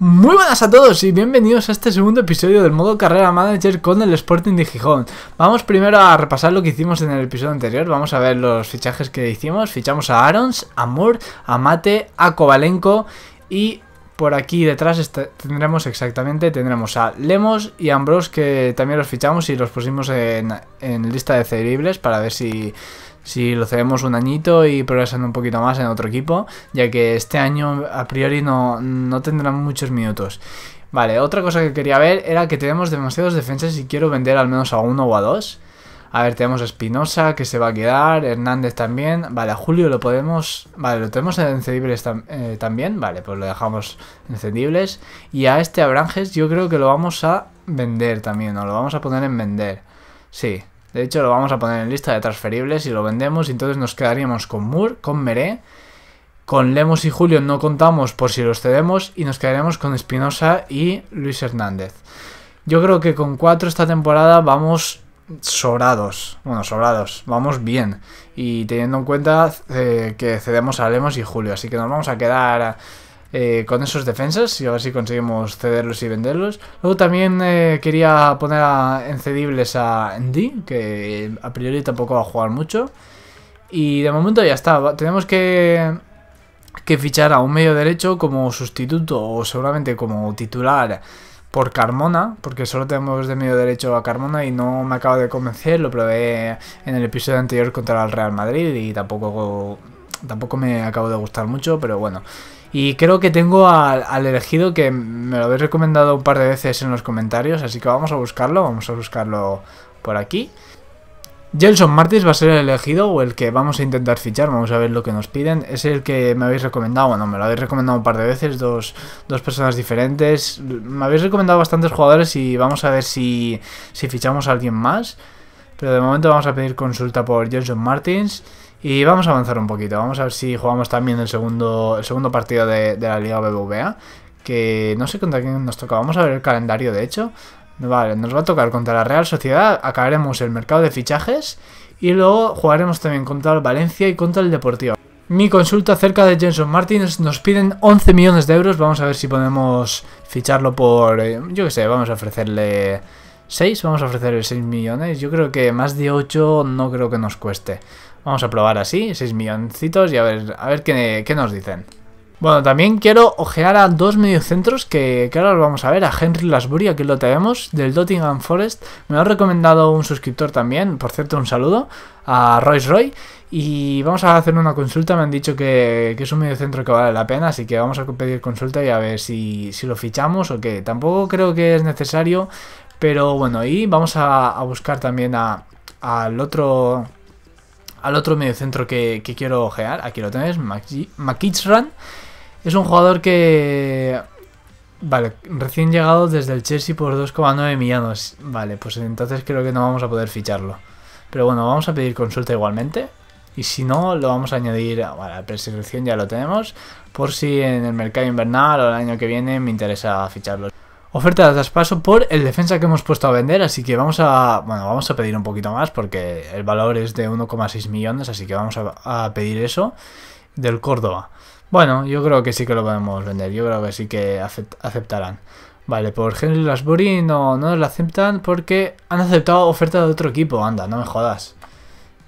Muy buenas a todos y bienvenidos a este segundo episodio del modo carrera manager con el Sporting de Gijón. Vamos primero a repasar lo que hicimos en el episodio anterior, vamos a ver los fichajes que hicimos. Fichamos a Arons, a Moore, a Mate, a Kovalenko y por aquí detrás este, tendremos exactamente, tendremos a Lemos y a Ambros que también los fichamos y los pusimos en, en lista de cedibles para ver si si lo cedemos un añito y progresando un poquito más en otro equipo, ya que este año a priori no, no tendrán muchos minutos. Vale, otra cosa que quería ver era que tenemos demasiados defensas y quiero vender al menos a uno o a dos. A ver, tenemos a Espinosa, que se va a quedar, Hernández también. Vale, a Julio lo podemos... Vale, lo tenemos en encendibles eh, también. Vale, pues lo dejamos encendibles. Y a este Abranges yo creo que lo vamos a vender también, o lo vamos a poner en vender. Sí, de hecho, lo vamos a poner en lista de transferibles y lo vendemos. Y entonces nos quedaríamos con Moore, con Meré. Con Lemos y Julio no contamos por si los cedemos. Y nos quedaríamos con Espinosa y Luis Hernández. Yo creo que con cuatro esta temporada vamos sobrados. Bueno, sobrados. Vamos bien. Y teniendo en cuenta eh, que cedemos a Lemos y Julio. Así que nos vamos a quedar... Eh, con esos defensas y a ver si conseguimos cederlos y venderlos. Luego también eh, quería poner a, en a Andy, que a priori tampoco va a jugar mucho. Y de momento ya está, tenemos que, que fichar a un medio derecho como sustituto o seguramente como titular por Carmona, porque solo tenemos de medio derecho a Carmona y no me acabo de convencer, lo probé en el episodio anterior contra el Real Madrid y tampoco, tampoco me acabo de gustar mucho, pero bueno, y creo que tengo al, elegido que me lo habéis recomendado un par de veces en los comentarios, así que vamos a buscarlo, vamos a buscarlo por aquí. Gelson Martins va a ser el elegido o el que vamos a intentar fichar, vamos a ver lo que nos piden. Es el que me habéis recomendado, bueno, me lo habéis recomendado un par de veces, dos, dos personas diferentes. Me habéis recomendado bastantes jugadores y vamos a ver si, si fichamos a alguien más. Pero de momento vamos a pedir consulta por Johnson Martins. Y vamos a avanzar un poquito. Vamos a ver si jugamos también el segundo, el segundo partido de, la Liga BBVA. Que no sé contra quién nos toca. Vamos a ver el calendario, de hecho. Vale, nos va a tocar contra la Real Sociedad. Acabaremos el mercado de fichajes. Y luego jugaremos también contra Valencia y contra el Deportivo. Mi consulta acerca de Jenson Martins nos piden 11 millones de euros. Vamos a ver si podemos ficharlo por... Eh, yo qué sé, vamos a ofrecerle... 6, vamos a ofrecer 6 millones. Yo creo que más de 8 no creo que nos cueste. Vamos a probar así, 6 milloncitos y a ver, a ver qué, nos dicen. Bueno, también quiero ojear a dos mediocentros que, ahora los vamos a ver. A Henry Lasbury, aquí lo tenemos, del Dottingham Forest. Me ha recomendado un suscriptor también, por cierto, un saludo a Royce Roy. Y vamos a hacer una consulta, me han dicho que, es un mediocentro que vale la pena, así que vamos a pedir consulta y a ver si, si lo fichamos o qué. Tampoco creo que es necesario pero bueno, y vamos a, buscar también al otro al otro mediocentro que, quiero ojear. Aquí lo tenéis, Makichran. Es un jugador que... Vale, recién llegado desde el Chelsea por 2,9 millones. Vale, pues entonces creo que no vamos a poder ficharlo. Pero bueno, vamos a pedir consulta igualmente. Y si no, lo vamos a añadir a la prescripción, ya lo tenemos. Por si en el mercado invernal o el año que viene me interesa ficharlo. Oferta de traspaso por el defensa que hemos puesto a vender, así que vamos a, bueno, vamos a pedir un poquito más porque el valor es de 1,6 millones, así que vamos a, pedir eso del Córdoba. Bueno, yo creo que sí que lo podemos vender, yo creo que sí que aceptarán. Vale, por Henry Lasbury no, no lo aceptan porque han aceptado oferta de otro equipo, anda, no me jodas.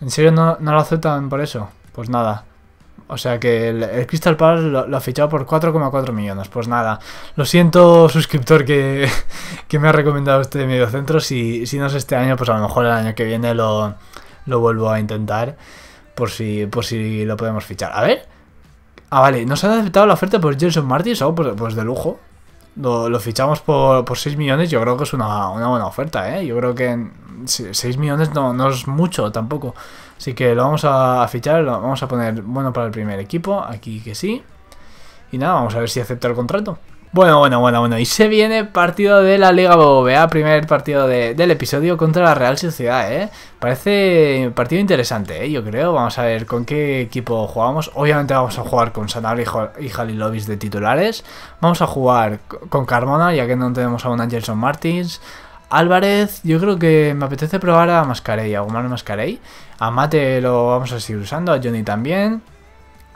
¿En serio no, no lo aceptan por eso? Pues nada. O sea que el, Crystal Palace lo, ha fichado por 4,4 millones. Pues nada, lo siento, suscriptor que, me ha recomendado este mediocentro. Si, si no es este año, pues a lo mejor el año que viene lo, vuelvo a intentar. Por si, por si lo podemos fichar. A ver. Ah, vale, nos han aceptado la oferta por Jason Martins. o oh, pues, pues de lujo lo, fichamos por, 6 millones, yo creo que es una, buena oferta, ¿eh? Yo creo que 6 millones no, no es mucho tampoco. Así que lo vamos a fichar, lo vamos a poner bueno para el primer equipo, aquí que sí. Y nada, vamos a ver si acepta el contrato. Bueno, bueno, bueno, bueno. Y se viene partido de la Liga BBVA, primer partido del episodio contra la Real Sociedad, ¿eh? Parece partido interesante, ¿eh? Yo creo. Vamos a ver con qué equipo jugamos. Obviamente vamos a jugar con Sanabria y Jalilobis de titulares. Vamos a jugar con Carmona, ya que no tenemos aún a Angelson Martins. Álvarez, yo creo que me apetece probar a Mascarey, a Gumar Mascarey. A Mate lo vamos a seguir usando, a Johnny también.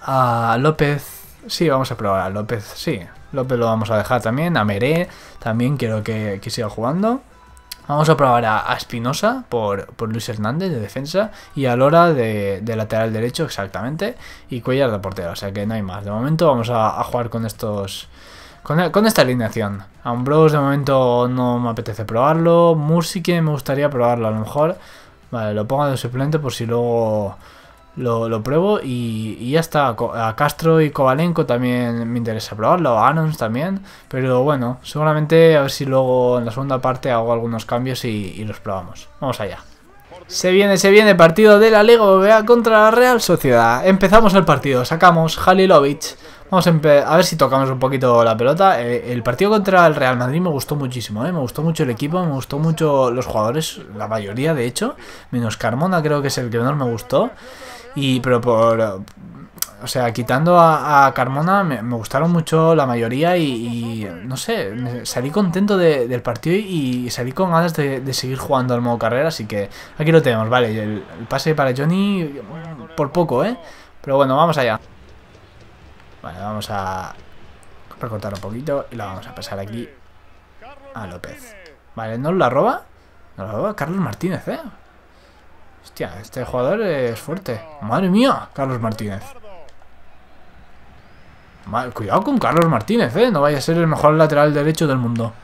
A López, sí, vamos a probar a López, sí. López lo vamos a dejar también. A Meré también quiero que, que siga jugando. Vamos a probar a, Espinosa por, Luis Hernández de defensa y a Lora de, de, lateral derecho exactamente y Cuellar de portero, o sea que no hay más. De momento vamos a, jugar con estos... Con, esta alineación. Ambrose de momento no me apetece probarlo. que me gustaría probarlo a lo mejor. Vale, lo pongo de suplente por si luego lo, pruebo y, ya está. A Castro y Kovalenko también me interesa probarlo, a Anons también. Pero bueno, seguramente a ver si luego en la segunda parte hago algunos cambios y, los probamos. Vamos allá. Se viene, se viene, partido de la Liga contra la Real Sociedad. Empezamos el partido, sacamos Halilovic. Vamos a, ver si tocamos un poquito la pelota. Eh, el partido contra el Real Madrid me gustó muchísimo, eh. me gustó mucho el equipo, me gustó mucho los jugadores, la mayoría de hecho, menos Carmona creo que es el que menos me gustó. Y, pero por, o sea, quitando a, Carmona, me, gustaron mucho la mayoría y, no sé, salí contento del partido y, salí con ganas de, seguir jugando al modo carrera, así que aquí lo tenemos, vale, el, pase para Johnny por poco, ¿eh? Pero bueno, vamos allá. Vale, vamos a recortar un poquito y la vamos a pasar aquí a López. Vale, ¿no la roba? ¿No la roba Carlos Martínez, ¿eh? Hostia, este jugador es fuerte. ¡Madre mía! Carlos Martínez. Mal, cuidado con Carlos Martínez, ¿eh? No vaya a ser el mejor lateral derecho del mundo.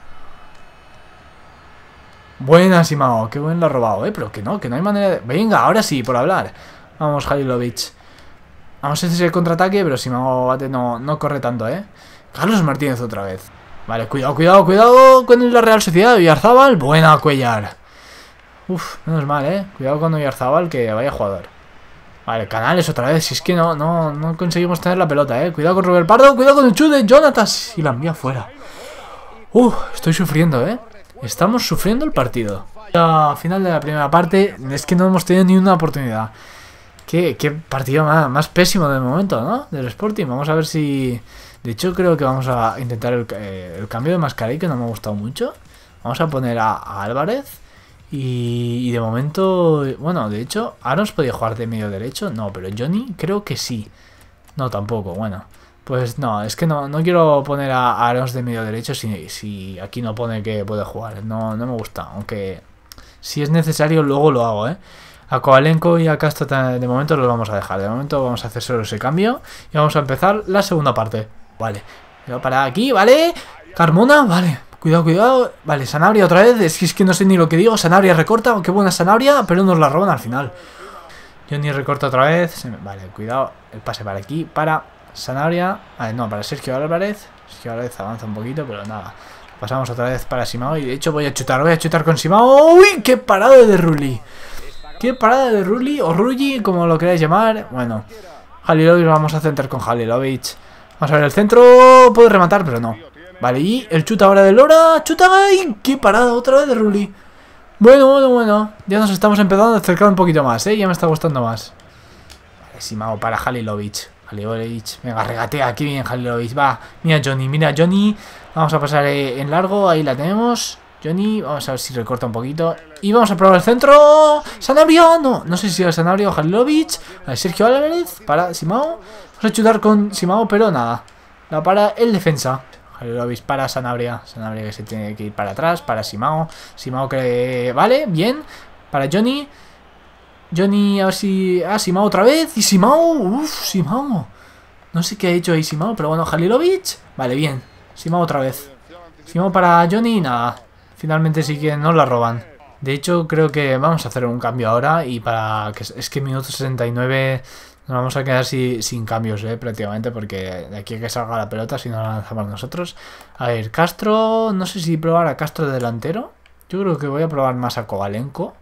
Buena, Simao. Qué buen lo ha robado, ¿eh? Pero que no, que no hay manera de... Venga, ahora sí, por hablar. Vamos, Jalilovic. Vamos a hacer el contraataque, pero Simao Bate no, corre tanto, ¿eh? Carlos Martínez otra vez. Vale, cuidado, cuidado, cuidado con la Real Sociedad. Villarzábal. Buena, Cuellar. Uf, menos mal, ¿eh? Cuidado con Oyarzabal, que vaya jugador. Vale, Canales otra vez. Si es que no, no, conseguimos tener la pelota, ¿eh? Cuidado con Robert Pardo. Cuidado con el chute. Jonathan. Y la envía afuera Uf, estoy sufriendo, ¿eh? Estamos sufriendo el partido. A final de la primera parte es que no hemos tenido ni una oportunidad. Qué, partido más, pésimo del momento, ¿no? Del Sporting. Vamos a ver si... De hecho, creo que vamos a intentar el, eh, cambio de mascarilla, que no me ha gustado mucho. Vamos a poner a Álvarez. Y, de momento, bueno, de hecho, Arons podía jugar de medio derecho, no, pero Johnny creo que sí. No, tampoco, bueno. Pues no, es que no, no quiero poner a Arons de medio derecho si, si aquí no pone que puede jugar. No, no me gusta, aunque si es necesario luego lo hago, ¿eh? A Kovalenko y a Castro de momento los vamos a dejar. De momento vamos a hacer solo ese cambio y vamos a empezar la segunda parte. Vale, voy a parar aquí, ¿vale? Carmona, vale. Cuidado, cuidado. Vale, Sanabria otra vez. Es que, no sé ni lo que digo. Sanabria recorta. Qué buena Sanabria. Pero nos la roban al final. Johnny recorta otra vez. Vale, cuidado. El pase para aquí. Para Sanabria. Vale, ah, no, para Sergio Álvarez. Sergio Álvarez avanza un poquito, pero nada. Pasamos otra vez para Simao. Y de hecho voy a chutar. Voy a chutar con Simao. ¡Uy! ¡Qué parada de Ruli! ¡Qué parada de Ruli! O Rulli, como lo queráis llamar. Bueno. Halilovic vamos a centrar con Halilovic. Vamos a ver el centro. Puede rematar, pero no. Vale, y el chuta ahora de Lora. ¡Chuta! ¡Ay! ¡Qué parada otra vez de Ruli! Bueno, bueno, bueno. Ya nos estamos empezando a acercar un poquito más, ¿eh? Ya me está gustando más. Vale, Simao para Halilovic. Halilovic. Venga, regatea. aquí bien, Halilovic. Va. Mira, Johnny. Mira, Johnny. Vamos a pasar eh, en largo. Ahí la tenemos. Johnny, vamos a ver si recorta un poquito. Y vamos a probar el centro. ¡Sanabria! No, no sé si es Sanabria o Halilovic. Sergio Álvarez. Para Simao. Vamos a chutar con Simao, pero nada. La para el defensa. Halilovich para Sanabria. Sanabria que se tiene que ir para atrás. Para Simao. Simao que... Vale, bien. Para Johnny. Johnny, a ver si... Ah, Simao otra vez. Y Simao. Uf, Simao. No sé qué ha hecho ahí Simao, pero bueno, Halilovich, Vale, bien. Simao otra vez. Simao para Johnny. Nada. Finalmente sí que nos la roban. De hecho, creo que vamos a hacer un cambio ahora. Y para... Es que minuto 69 nos vamos a quedar así sin cambios, eh, prácticamente, porque de aquí hay que salga la pelota, si no la lanzamos nosotros. A ver, Castro, no sé si probar a Castro delantero. Yo creo que voy a probar más a Kovalenko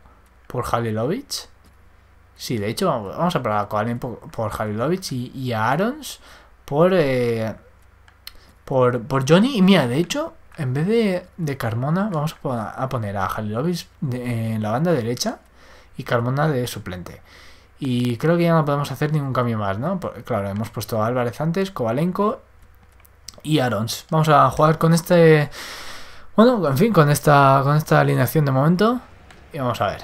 por Halilovic. Sí, de hecho, vamos a probar a Kovalenko por Halilovic y, a Arons eh, por, por, Johnny. Y mira, de hecho, en vez de, de Carmona, vamos a, poner a Halilovic en la banda derecha y Carmona de suplente. Y creo que ya no podemos hacer ningún cambio más, ¿no? Porque, claro, hemos puesto a Álvarez antes, Kovalenko y Arons. Vamos a jugar con este... Bueno, en fin, con esta, con esta alineación de momento. Y vamos a ver.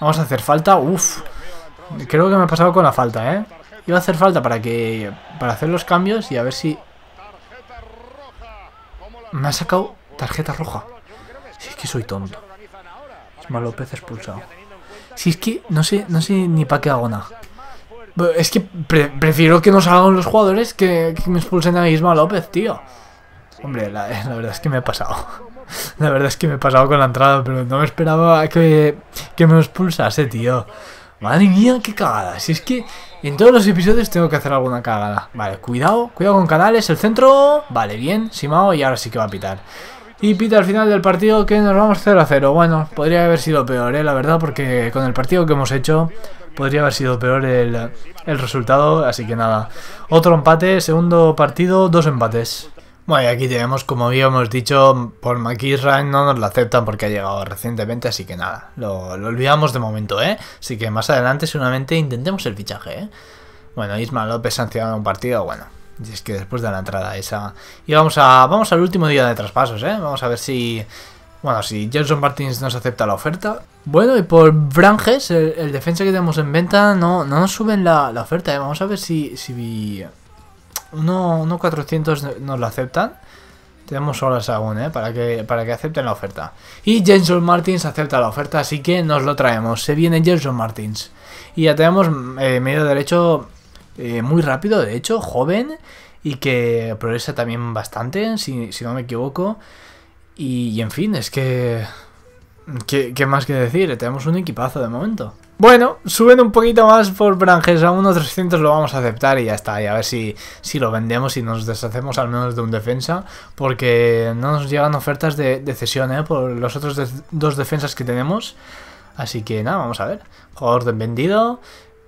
Vamos a hacer falta. Uf. Creo que me ha pasado con la falta, ¿eh? Iba a hacer falta para que para hacer los cambios y a ver si... Me ha sacado tarjeta roja. Si es que soy tonto. Es malo pez expulsado. Si es que no sé, no sé ni para qué hago nada. Es que prefiero que nos hagan los jugadores que, que, me expulsen a Isma López, tío. Hombre, la, verdad es que me he pasado. La verdad es que me he pasado con la entrada, pero no me esperaba que, que me expulsase, tío. Madre mía, qué cagada. Si es que en todos los episodios tengo que hacer alguna cagada. Vale, cuidado, cuidado con canales, el centro. Vale, bien, Simao y ahora sí que va a pitar. Y pita al final del partido que nos vamos 0 a 0. Bueno, podría haber sido peor, ¿eh? la verdad, porque con el partido que hemos hecho podría haber sido peor el, resultado. Así que nada, otro empate, segundo partido, dos empates. Bueno, y aquí tenemos, como habíamos dicho, por Ryan no nos lo aceptan porque ha llegado recientemente, así que nada, lo, olvidamos de momento, ¿eh? Así que más adelante seguramente intentemos el fichaje, ¿eh? Bueno, Isma López sancionado un partido, bueno, y es que después de la entrada esa... Y vamos, a, vamos al último día de traspasos, ¿eh? Vamos a ver si... Bueno, si Johnson Martins nos acepta la oferta. Bueno, y por Branges, el, defensa que tenemos en venta, no, nos suben la, oferta, ¿eh? Vamos a ver si... si uno, 400 nos lo aceptan. Tenemos horas aún, ¿eh? Para que, para que acepten la oferta. Y Jenson Martins acepta la oferta, así que nos lo traemos. Se viene Jenson Martins. Y ya tenemos eh, medio derecho eh, muy rápido, de hecho, joven y que progresa también bastante, si, no me equivoco. Y, en fin, es que... ¿Qué, más que decir? Tenemos un equipazo de momento. Bueno, suben un poquito más por Branges a 300 lo vamos a aceptar y ya está. Y a ver si, si lo vendemos y nos deshacemos al menos de un defensa. Porque no nos llegan ofertas de, cesión eh, por los otros dos defensas que tenemos. Así que nada, vamos a ver. Jugador vendido.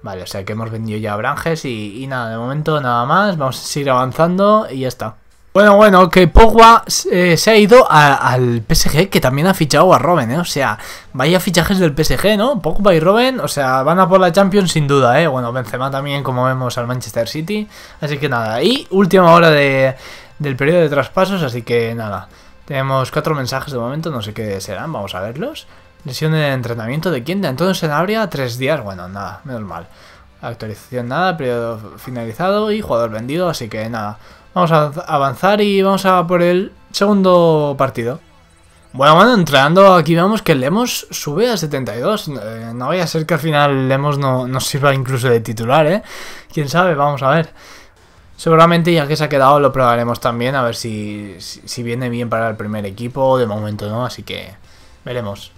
Vale, o sea que hemos vendido ya branjes y, y nada, de momento nada más. Vamos a seguir avanzando y ya está. Bueno, bueno, que Pogba eh, se ha ido al PSG, que también ha fichado a Robin ¿eh? O sea, vaya fichajes del PSG, ¿no? Pogba y Robin o sea, van a por la Champions sin duda, ¿eh? Bueno, Benzema también, como vemos, al Manchester City. Así que nada, y última hora de, del periodo de traspasos, así que nada. Tenemos cuatro mensajes de momento, no sé qué serán, vamos a verlos sesión de entrenamiento de quién? De en Senabria, tres días. Bueno, nada, menos mal. Actualización nada, periodo finalizado y jugador vendido, así que nada. Vamos a avanzar y vamos a por el segundo partido. Bueno, bueno, entrando aquí vemos que Lemos sube a 72. Eh, no vaya a ser que al final Lemos no, sirva incluso de titular, ¿eh? Quién sabe, vamos a ver. Seguramente ya que se ha quedado lo probaremos también, a ver si viene bien para el primer equipo. De momento no, así que veremos.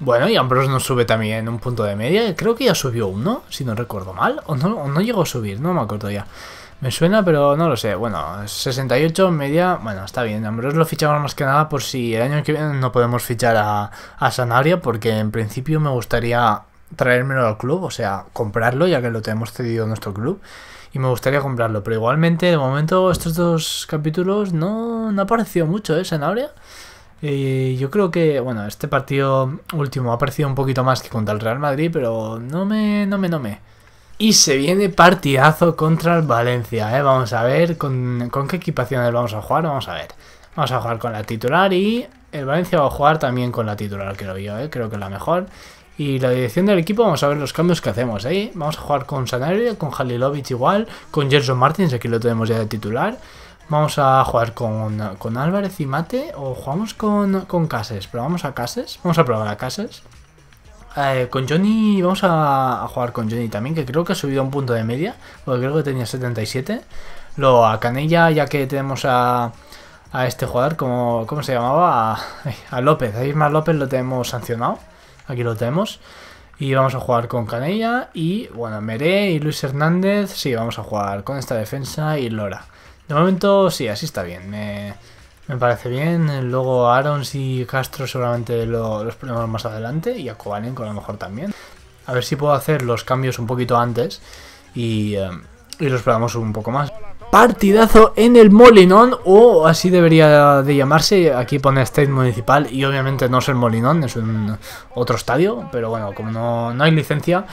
Bueno, y Ambrose nos sube también un punto de media. Creo que ya subió uno, si no recuerdo mal. O no, llegó a subir, no me acuerdo ya. Me suena, pero no lo sé. Bueno, 68 media. Bueno, está bien. Ambrose lo fichamos más que nada por si el año que viene no podemos fichar a, a Sanabria, porque en principio me gustaría traérmelo al club, o sea, comprarlo, ya que lo tenemos cedido a nuestro club. Y me gustaría comprarlo, pero igualmente, de momento, estos dos capítulos no, no ha aparecido mucho, ¿eh? Sanabria yo creo que, bueno, este partido último ha parecido un poquito más que contra el Real Madrid, pero no me, no me, no me. Y se viene partidazo contra el Valencia, ¿eh? Vamos a ver con, qué equipaciones vamos a jugar, vamos a ver. Vamos a jugar con la titular y el Valencia va a jugar también con la titular, creo yo, ¿eh? Creo que es la mejor. Y la dirección del equipo, vamos a ver los cambios que hacemos, ¿eh? Vamos a jugar con Sanario, con Halilovic igual, con Gerson Martins, aquí lo tenemos ya de titular. Vamos a jugar con, Álvarez y Mate o jugamos con, con Cases. Probamos a Cases. Vamos a probar a Cases. Eh, con Johnny vamos a, jugar con Johnny también, que creo que ha subido un punto de media, porque creo que tenía 77. Luego a Canella, ya que tenemos a, este jugador, como, ¿cómo se llamaba? A, López, a Ismael López lo tenemos sancionado, aquí lo tenemos. Y vamos a jugar con Canella y, bueno, Meré y Luis Hernández, sí, vamos a jugar con esta defensa y Lora. De momento sí, así está bien. Me, parece bien. Luego Aarons y Castro seguramente lo, los ponemos más adelante. Y a con con lo mejor también. A ver si puedo hacer los cambios un poquito antes. Y, eh, y los probamos un poco más. Partidazo en el Molinón, o así debería de llamarse, aquí pone State Municipal y obviamente no es el Molinón, es un otro estadio, pero bueno, como no, no hay licencia,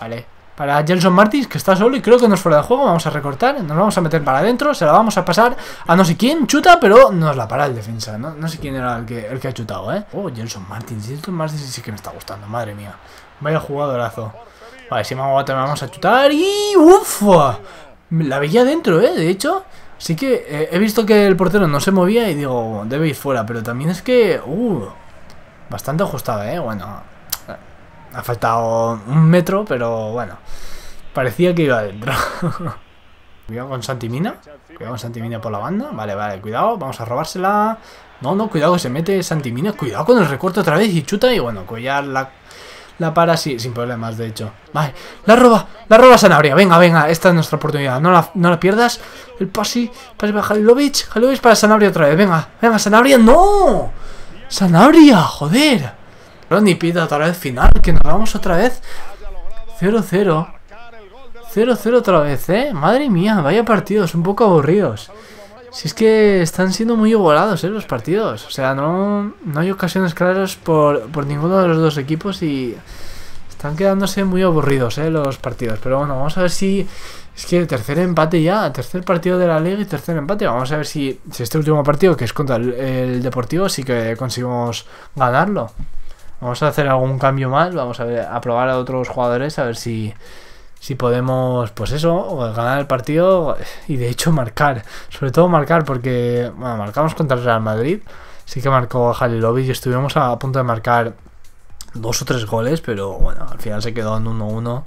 vale, para Gelson Martins, que está solo y creo que no es fuera de juego. Vamos a recortar, nos vamos a meter para adentro, se la vamos a pasar a no sé quién, chuta, pero nos la para el defensa. No, no sé quién era el que, el que ha chutado, ¿eh? Oh, Gelson Martins, Gelson Martins sí que me está gustando, madre mía. Vaya jugadorazo. Vale, si me vamos a chutar y... ¡Uf! La veía adentro, ¿eh? De hecho... Sí que eh, he visto que el portero no se movía y digo, debe ir fuera, pero también es que, uh, bastante ajustada, ¿eh? Bueno, ha faltado un metro, pero bueno. Parecía que iba adentro. cuidado con Santimina. Cuidado con Santimina por la banda. Vale, vale, cuidado. Vamos a robársela. No, no, cuidado que se mete Santimina. Cuidado con el recorte otra vez y chuta. Y bueno, collar pues la, para sí, sin problemas, de hecho. Vale, la roba, la roba Sanabria. Venga, venga, esta es nuestra oportunidad. No la, pierdas. El pase, para Halilovic. Halilovic para Sanabria otra vez. Venga, venga, Sanabria. ¡No! ¡Sanabria! ¡Joder! Ni pita otra vez final, que nos vamos otra vez. 0-0. 0-0 otra vez, ¿eh? Madre mía, vaya partidos, un poco aburridos. Si es que están siendo muy volados, ¿eh? Los partidos. O sea, no, no hay ocasiones claras por, ninguno de los dos equipos y están quedándose muy aburridos, ¿eh? Los partidos. Pero bueno, vamos a ver si... Es que el tercer empate ya, tercer partido de la liga y tercer empate. Vamos a ver si, si este último partido, que es contra el, el Deportivo, sí que conseguimos ganarlo. Vamos a hacer algún cambio más, vamos a, probar a otros jugadores a ver si, si podemos, pues eso, ganar el partido y de hecho marcar. Sobre todo marcar porque, bueno, marcamos contra el Real Madrid. Sí que marcó Lobby y estuvimos a punto de marcar dos o tres goles, pero bueno, al final se quedó en 1-1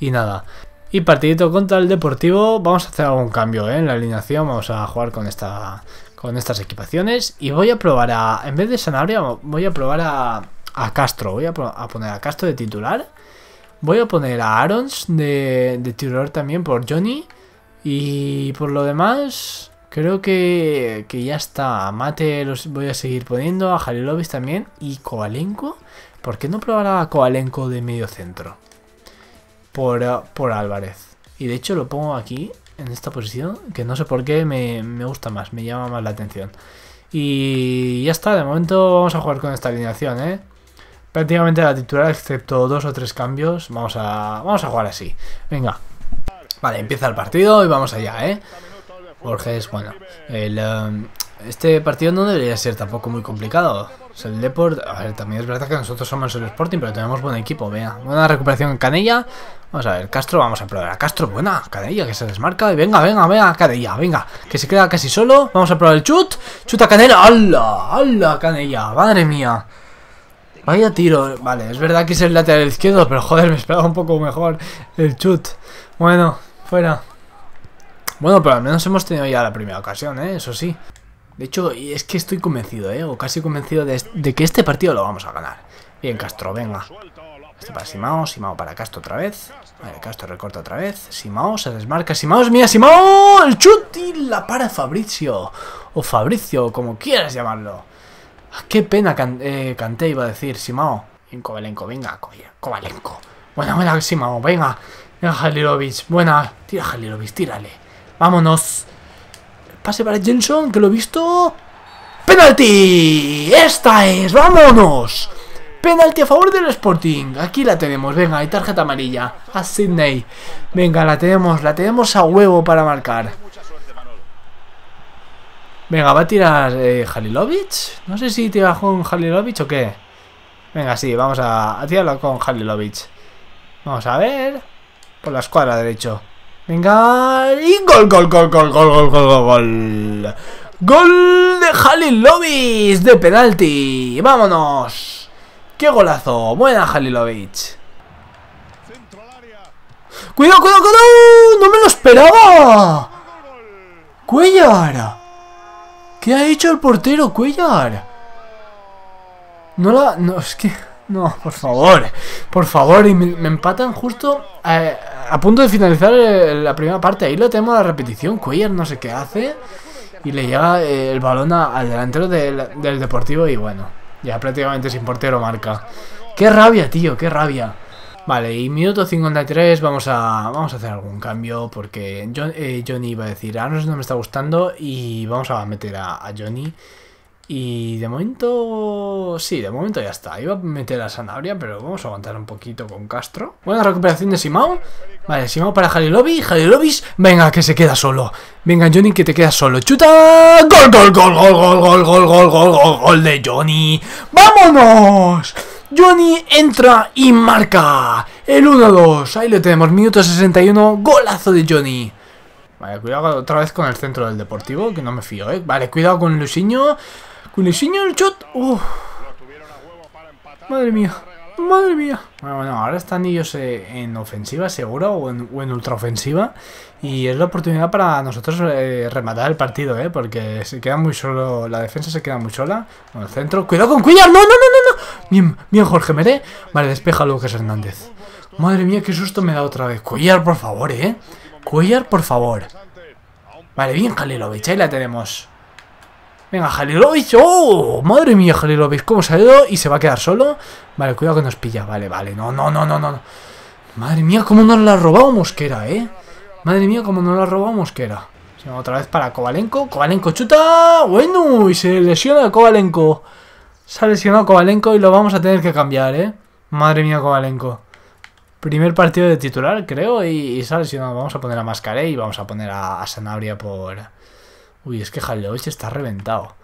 y nada. Y partidito contra el Deportivo, vamos a hacer algún cambio ¿eh? en la alineación, vamos a jugar con esta con estas equipaciones y voy a probar a, en vez de Sanabria, voy a probar a a Castro. Voy a, poner a Castro de titular. Voy a poner a Arons de, titular también por Johnny. Y por lo demás, creo que, ya está. A Mate los voy a seguir poniendo, a Jalilovic también. Y Coalenco ¿Por qué no probar a Kovalenko de medio centro? Por, Álvarez. Y de hecho lo pongo aquí, en esta posición, que no sé por qué me, me gusta más, me llama más la atención. Y ya está, de momento vamos a jugar con esta alineación, ¿eh? prácticamente la titular, excepto dos o tres cambios. Vamos a, vamos a jugar así. Venga. Vale, empieza el partido y vamos allá, ¿eh? Borges, bueno, el, um, este partido no debería ser tampoco muy complicado. es el Deport, a ver, también es verdad que nosotros somos el Sporting, pero tenemos buen equipo, vea. Buena recuperación en Canella. Vamos a ver, Castro, vamos a probar a Castro. Buena, Canella, que se desmarca. Y venga, venga, venga, Canella, venga. Que se queda casi solo. Vamos a probar el chut. Chuta Canella. ¡Hala! ¡Hala, Canella! ¡Madre mía! Vaya tiro. Vale, es verdad que es el lateral izquierdo, pero joder, me esperaba un poco mejor el chut. Bueno, fuera. Bueno, pero al menos hemos tenido ya la primera ocasión, ¿eh? Eso sí. De hecho, es que estoy convencido, ¿eh? O casi convencido de, que este partido lo vamos a ganar. Bien, Castro, venga. Este para Simao, Simao para Castro otra vez. Vale, Castro recorta otra vez. Simao se desmarca. Simao es mía, Simao. El chut y la para Fabricio. O Fabricio, como quieras llamarlo. Ah, qué pena eh, canté, iba a decir, Simao. Kovalenko, venga, Kovalenko. Buena, buena, Simao, venga. Venga, buena. Tira, Jalilovich, tírale. Vámonos. Pase para Jenson, que lo he visto. ¡Penalti! ¡Esta es! ¡Vámonos! Penalti a favor del Sporting. Aquí la tenemos. Venga, hay tarjeta amarilla. A Sydney. Venga, la tenemos. La tenemos a huevo para marcar. Venga, va a tirar eh, Halilovic. No sé si tira con Halilovic o qué. Venga, sí, vamos a, tirarlo con Halilovic. Vamos a ver. Por la escuadra derecho. Venga. Y gol, gol, gol, gol, gol, gol, gol, gol. Gol de Halilovic de penalti. Vámonos. Qué golazo. Buena Halilovic. Cuidado, cuidado, cuidado. No me lo esperaba. Cuellar ha hecho el portero, Cuellar? No la... No, es que... No, por favor. Por favor, y me, empatan justo eh, a, punto de finalizar eh, la primera parte. Ahí lo tenemos la repetición. Cuellar no sé qué hace. Y le llega eh, el balón al delantero del, del Deportivo y bueno. Ya prácticamente sin portero marca. Qué rabia, tío, qué rabia. Vale, y minuto 53 vamos a, vamos a hacer algún cambio porque Johnny iba a decir, ah, no, no me está gustando y vamos a meter a, a, Johnny. Y de momento, sí, de momento ya está. Iba a meter a Sanabria, pero vamos a aguantar un poquito con Castro. Buena recuperación de Simao. Vale, Simao para Halilobi. Lobi, venga, que se queda solo. Venga, Johnny, que te queda solo. ¡Chuta! ¡Gol, gol, gol, gol, gol, gol, gol, gol, gol, gol, gol de Johnny! ¡Vámonos! Johnny entra y marca el 1-2. Ahí lo tenemos, minuto 61, golazo de Johnny. Vale, cuidado otra vez con el centro del Deportivo, que no me fío, ¿eh? Vale, cuidado con Luciño. Con Luciño el shot. Madre mía. Madre mía. Bueno, bueno, ahora están ellos eh, en ofensiva seguro o en, ultraofensiva. Y es la oportunidad para nosotros eh, rematar el partido, ¿eh? Porque se queda muy solo. La defensa se queda muy sola. Con el centro. ¡Cuidado con Cuñar, no! no! Bien, bien, Jorge Meré. Vale, despeja Lucas Hernández. Madre mía, qué susto me da otra vez. Cuellar, por favor, ¿eh? Cuellar, por favor. Vale, bien, Jalilovic. Ahí la tenemos. Venga, Jalilovic. ¡Oh! Madre mía, Jalilovic. ¿Cómo se ha ido? Y se va a quedar solo. Vale, cuidado que nos pilla. Vale, vale. No, no, no, no, no. Madre mía, cómo nos la ha robado Mosquera, ¿eh? Madre mía, cómo nos la ha robado Mosquera. Otra vez para Kovalenko. Kovalenko chuta. Bueno, y se lesiona Kovalenko. Se ha lesionado Kovalenko y lo vamos a tener que cambiar, ¿eh? Madre mía, Kovalenko. Primer partido de titular, creo, y, sale se ha Vamos a poner a Mascaré y vamos a poner a, Sanabria por... Uy, es que Jalilovic está reventado.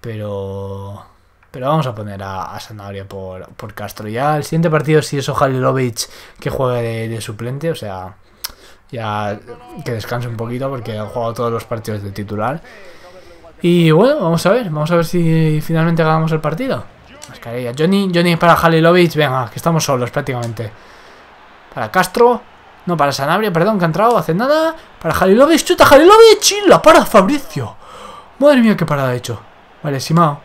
Pero... Pero vamos a poner a, Sanabria por, por, Castro. Ya el siguiente partido sí es Jalilovic que juegue de, suplente. O sea, ya que descanse un poquito porque ha jugado todos los partidos de titular. Y bueno, vamos a ver, vamos a ver si finalmente ganamos el partido. Mascarilla. Johnny, Johnny para Halilovic, venga, que estamos solos prácticamente. Para Castro, no, para Sanabria, perdón, que ha entrado hace nada. Para Halilovic, chuta Halilovic Chila, para Fabricio. Madre mía, qué parada ha hecho. Vale, Simao.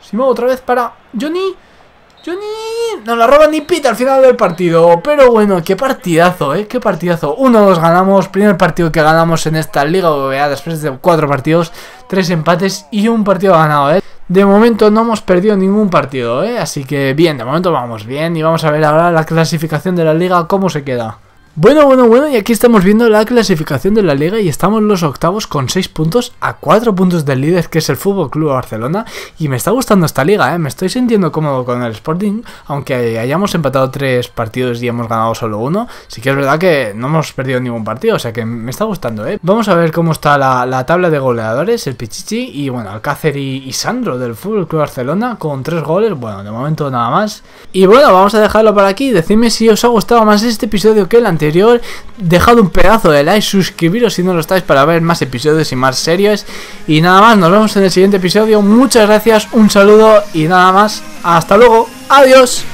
Simao otra vez para Johnny. Johnny, nos la roba pita al final del partido. Pero bueno, qué partidazo, ¿eh? Qué partidazo. uno 2 ganamos, primer partido que ganamos en esta Liga vea después de cuatro partidos, tres empates y un partido ganado, ¿eh? De momento no hemos perdido ningún partido, ¿eh? Así que bien, de momento vamos bien y vamos a ver ahora la clasificación de la liga cómo se queda. Bueno, bueno, bueno, y aquí estamos viendo la clasificación de la liga y estamos los octavos con 6 puntos a 4 puntos del líder que es el Fútbol Club Barcelona y me está gustando esta liga, ¿eh? me estoy sintiendo cómodo con el Sporting, aunque hayamos empatado 3 partidos y hemos ganado solo uno, sí que es verdad que no hemos perdido ningún partido, o sea que me está gustando, ¿eh? Vamos a ver cómo está la, tabla de goleadores, el Pichichi y bueno, Alcácer y, Sandro del Fútbol Club Barcelona con 3 goles, bueno, de momento nada más. Y bueno, vamos a dejarlo por aquí, decidme si os ha gustado más este episodio que el anterior Dejad un pedazo de like, suscribiros si no lo estáis para ver más episodios y más series. Y nada más, nos vemos en el siguiente episodio. Muchas gracias, un saludo y nada más. Hasta luego, adiós.